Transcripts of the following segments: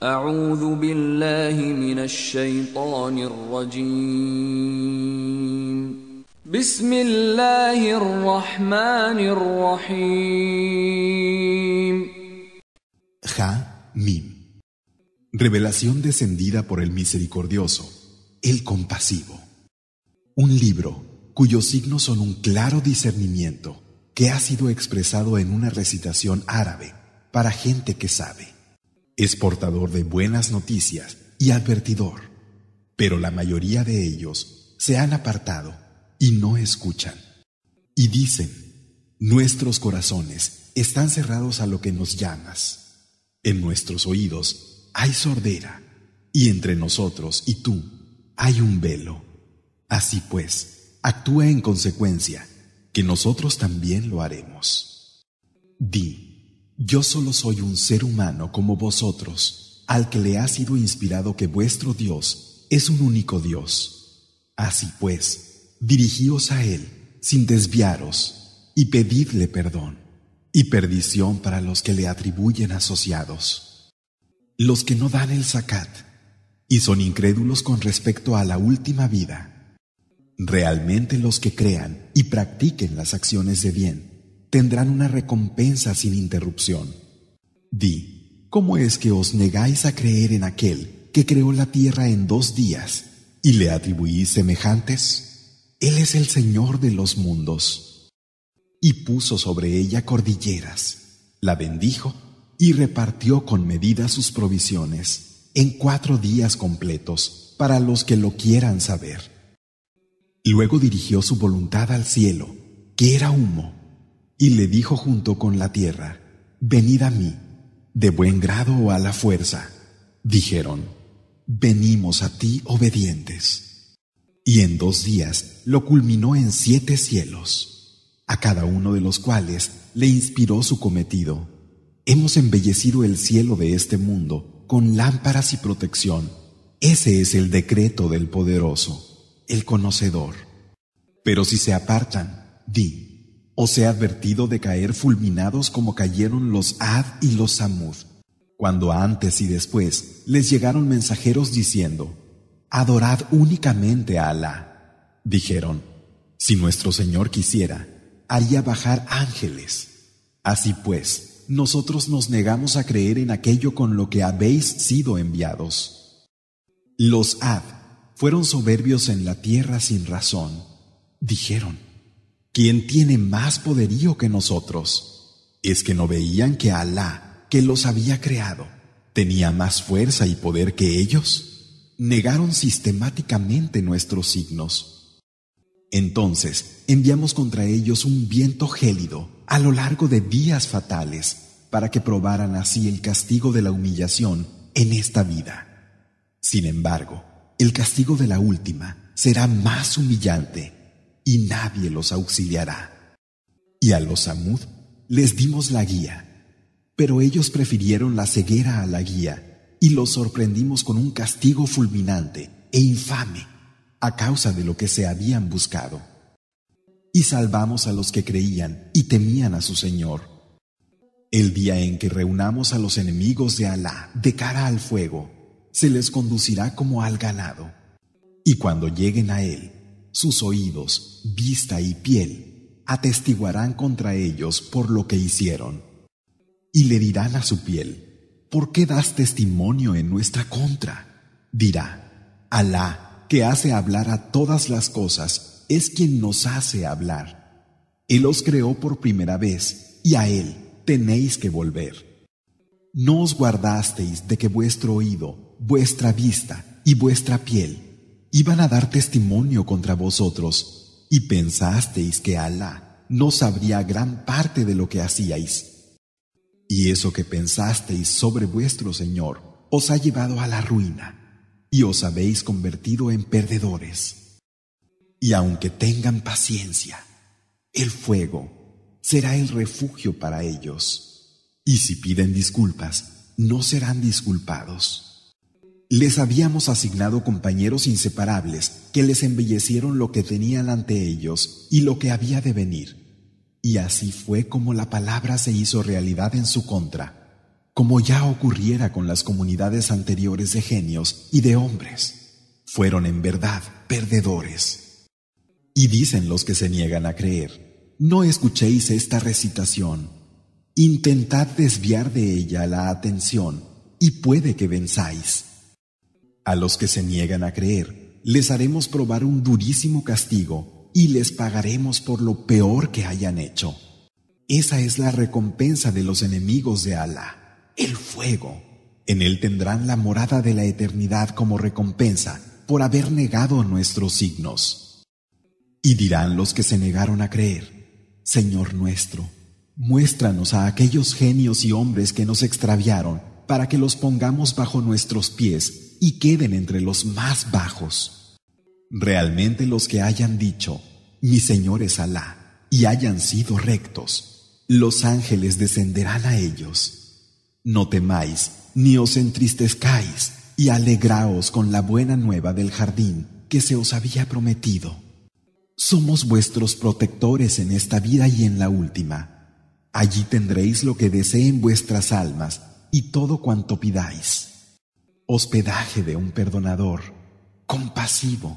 Mim Revelación descendida por el misericordioso, el compasivo. Un libro cuyos signos son un claro discernimiento que ha sido expresado en una recitación árabe para gente que sabe es portador de buenas noticias y advertidor, pero la mayoría de ellos se han apartado y no escuchan. Y dicen, nuestros corazones están cerrados a lo que nos llamas. En nuestros oídos hay sordera, y entre nosotros y tú hay un velo. Así pues, actúa en consecuencia, que nosotros también lo haremos. Di, yo solo soy un ser humano como vosotros, al que le ha sido inspirado que vuestro Dios es un único Dios. Así pues, dirigíos a Él sin desviaros y pedidle perdón y perdición para los que le atribuyen asociados, los que no dan el zakat y son incrédulos con respecto a la última vida. Realmente los que crean y practiquen las acciones de bien tendrán una recompensa sin interrupción. Di, ¿cómo es que os negáis a creer en aquel que creó la tierra en dos días y le atribuís semejantes? Él es el Señor de los mundos. Y puso sobre ella cordilleras, la bendijo y repartió con medida sus provisiones en cuatro días completos para los que lo quieran saber. Luego dirigió su voluntad al cielo, que era humo y le dijo junto con la tierra, Venid a mí, de buen grado o a la fuerza. Dijeron, Venimos a ti obedientes. Y en dos días lo culminó en siete cielos, a cada uno de los cuales le inspiró su cometido. Hemos embellecido el cielo de este mundo con lámparas y protección. Ese es el decreto del poderoso, el conocedor. Pero si se apartan, di. Os he advertido de caer fulminados como cayeron los Ad y los Samud, cuando antes y después les llegaron mensajeros diciendo, Adorad únicamente a Alá. Dijeron, si nuestro Señor quisiera, haría bajar ángeles. Así pues, nosotros nos negamos a creer en aquello con lo que habéis sido enviados. Los Ad fueron soberbios en la tierra sin razón. Dijeron, ¿Quién tiene más poderío que nosotros? ¿Es que no veían que Alá, que los había creado, tenía más fuerza y poder que ellos? Negaron sistemáticamente nuestros signos. Entonces enviamos contra ellos un viento gélido a lo largo de días fatales para que probaran así el castigo de la humillación en esta vida. Sin embargo, el castigo de la última será más humillante y nadie los auxiliará. Y a los Samud les dimos la guía, pero ellos prefirieron la ceguera a la guía y los sorprendimos con un castigo fulminante e infame a causa de lo que se habían buscado. Y salvamos a los que creían y temían a su Señor. El día en que reunamos a los enemigos de Alá de cara al fuego, se les conducirá como al ganado. Y cuando lleguen a él, sus oídos, vista y piel atestiguarán contra ellos por lo que hicieron. Y le dirán a su piel, ¿por qué das testimonio en nuestra contra? Dirá, Alá, que hace hablar a todas las cosas, es quien nos hace hablar. Él os creó por primera vez, y a Él tenéis que volver. No os guardasteis de que vuestro oído, vuestra vista y vuestra piel iban a dar testimonio contra vosotros, y pensasteis que Alá no sabría gran parte de lo que hacíais. Y eso que pensasteis sobre vuestro Señor os ha llevado a la ruina, y os habéis convertido en perdedores. Y aunque tengan paciencia, el fuego será el refugio para ellos, y si piden disculpas, no serán disculpados. Les habíamos asignado compañeros inseparables que les embellecieron lo que tenían ante ellos y lo que había de venir. Y así fue como la palabra se hizo realidad en su contra, como ya ocurriera con las comunidades anteriores de genios y de hombres. Fueron en verdad perdedores. Y dicen los que se niegan a creer, no escuchéis esta recitación. Intentad desviar de ella la atención y puede que venzáis. A los que se niegan a creer, les haremos probar un durísimo castigo y les pagaremos por lo peor que hayan hecho. Esa es la recompensa de los enemigos de Alá, el fuego. En él tendrán la morada de la eternidad como recompensa por haber negado nuestros signos. Y dirán los que se negaron a creer, Señor nuestro, muéstranos a aquellos genios y hombres que nos extraviaron para que los pongamos bajo nuestros pies y queden entre los más bajos. Realmente los que hayan dicho, mi Señor es Alá, y hayan sido rectos, los ángeles descenderán a ellos. No temáis, ni os entristezcáis, y alegraos con la buena nueva del jardín que se os había prometido. Somos vuestros protectores en esta vida y en la última. Allí tendréis lo que deseen vuestras almas y todo cuanto pidáis. Hospedaje de un perdonador, compasivo.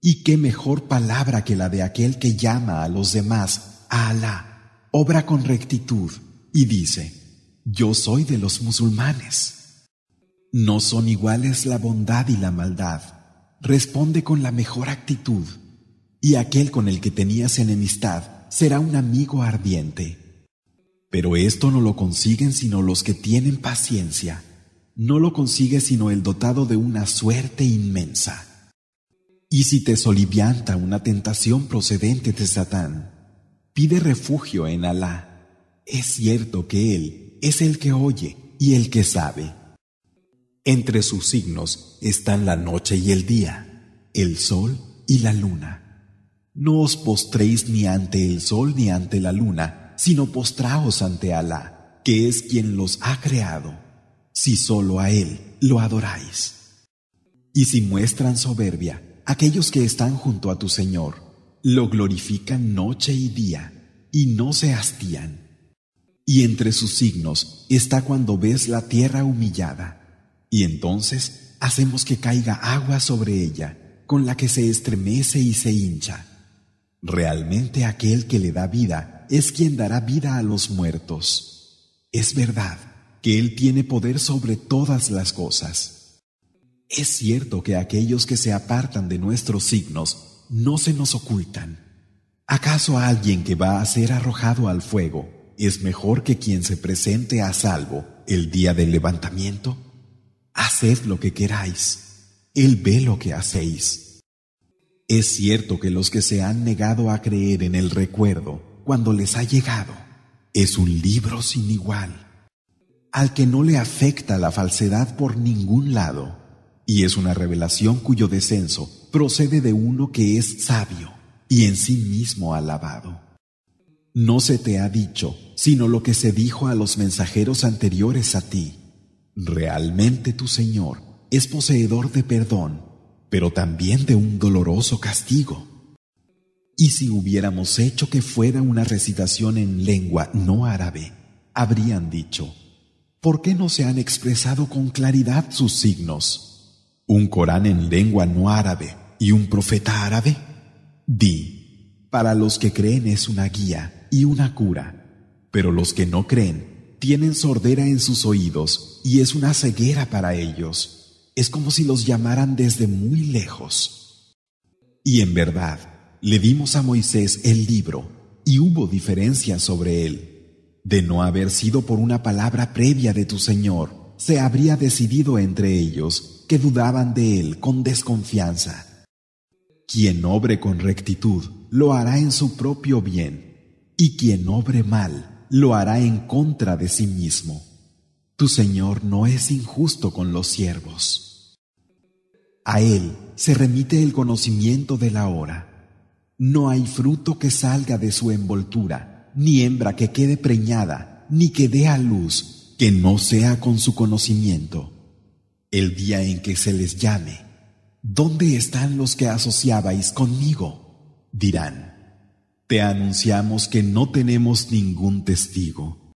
Y qué mejor palabra que la de aquel que llama a los demás a Alá, obra con rectitud y dice, yo soy de los musulmanes. No son iguales la bondad y la maldad. Responde con la mejor actitud, y aquel con el que tenías enemistad será un amigo ardiente. Pero esto no lo consiguen sino los que tienen paciencia. No lo consigue sino el dotado de una suerte inmensa. Y si te solivianta una tentación procedente de Satán, pide refugio en Alá. Es cierto que Él es el que oye y el que sabe. Entre sus signos están la noche y el día, el sol y la luna. No os postréis ni ante el sol ni ante la luna, sino postraos ante Alá, que es quien los ha creado, si solo a Él lo adoráis. Y si muestran soberbia, aquellos que están junto a tu Señor, lo glorifican noche y día, y no se hastían. Y entre sus signos está cuando ves la tierra humillada, y entonces hacemos que caiga agua sobre ella, con la que se estremece y se hincha. Realmente aquel que le da vida, es quien dará vida a los muertos. Es verdad que Él tiene poder sobre todas las cosas. Es cierto que aquellos que se apartan de nuestros signos no se nos ocultan. ¿Acaso alguien que va a ser arrojado al fuego es mejor que quien se presente a salvo el día del levantamiento? Haced lo que queráis. Él ve lo que hacéis. Es cierto que los que se han negado a creer en el recuerdo, cuando les ha llegado es un libro sin igual, al que no le afecta la falsedad por ningún lado, y es una revelación cuyo descenso procede de uno que es sabio y en sí mismo alabado. No se te ha dicho sino lo que se dijo a los mensajeros anteriores a ti. Realmente tu Señor es poseedor de perdón, pero también de un doloroso castigo si hubiéramos hecho que fuera una recitación en lengua no árabe, habrían dicho, ¿por qué no se han expresado con claridad sus signos? ¿Un Corán en lengua no árabe y un profeta árabe? Di, para los que creen es una guía y una cura, pero los que no creen tienen sordera en sus oídos y es una ceguera para ellos. Es como si los llamaran desde muy lejos. Y en verdad, le dimos a Moisés el libro y hubo diferencias sobre él. De no haber sido por una palabra previa de tu Señor, se habría decidido entre ellos que dudaban de él con desconfianza. Quien obre con rectitud lo hará en su propio bien, y quien obre mal lo hará en contra de sí mismo. Tu Señor no es injusto con los siervos. A Él se remite el conocimiento de la hora. No hay fruto que salga de su envoltura, ni hembra que quede preñada, ni que dé a luz, que no sea con su conocimiento. El día en que se les llame, ¿dónde están los que asociabais conmigo? Dirán, te anunciamos que no tenemos ningún testigo.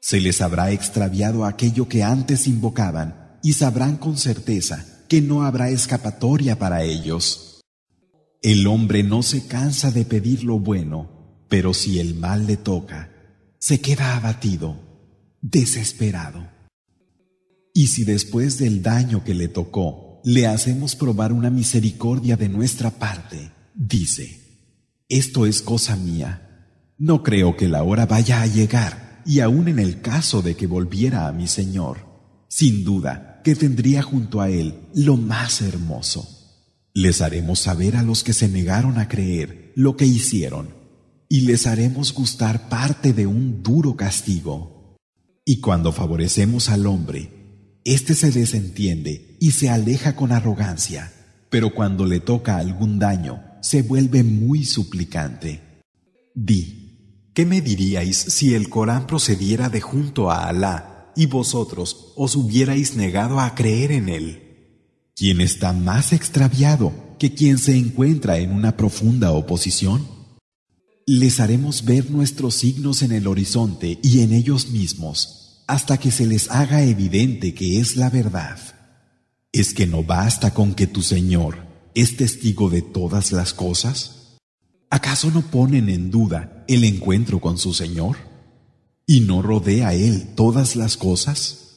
Se les habrá extraviado aquello que antes invocaban y sabrán con certeza que no habrá escapatoria para ellos. El hombre no se cansa de pedir lo bueno, pero si el mal le toca, se queda abatido, desesperado. Y si después del daño que le tocó, le hacemos probar una misericordia de nuestra parte, dice, esto es cosa mía, no creo que la hora vaya a llegar, y aun en el caso de que volviera a mi Señor, sin duda que tendría junto a él lo más hermoso. Les haremos saber a los que se negaron a creer lo que hicieron, y les haremos gustar parte de un duro castigo. Y cuando favorecemos al hombre, éste se desentiende y se aleja con arrogancia, pero cuando le toca algún daño, se vuelve muy suplicante. Di, ¿qué me diríais si el Corán procediera de junto a Alá y vosotros os hubierais negado a creer en él? ¿Quién está más extraviado que quien se encuentra en una profunda oposición? Les haremos ver nuestros signos en el horizonte y en ellos mismos, hasta que se les haga evidente que es la verdad. ¿Es que no basta con que tu Señor es testigo de todas las cosas? ¿Acaso no ponen en duda el encuentro con su Señor? ¿Y no rodea Él todas las cosas?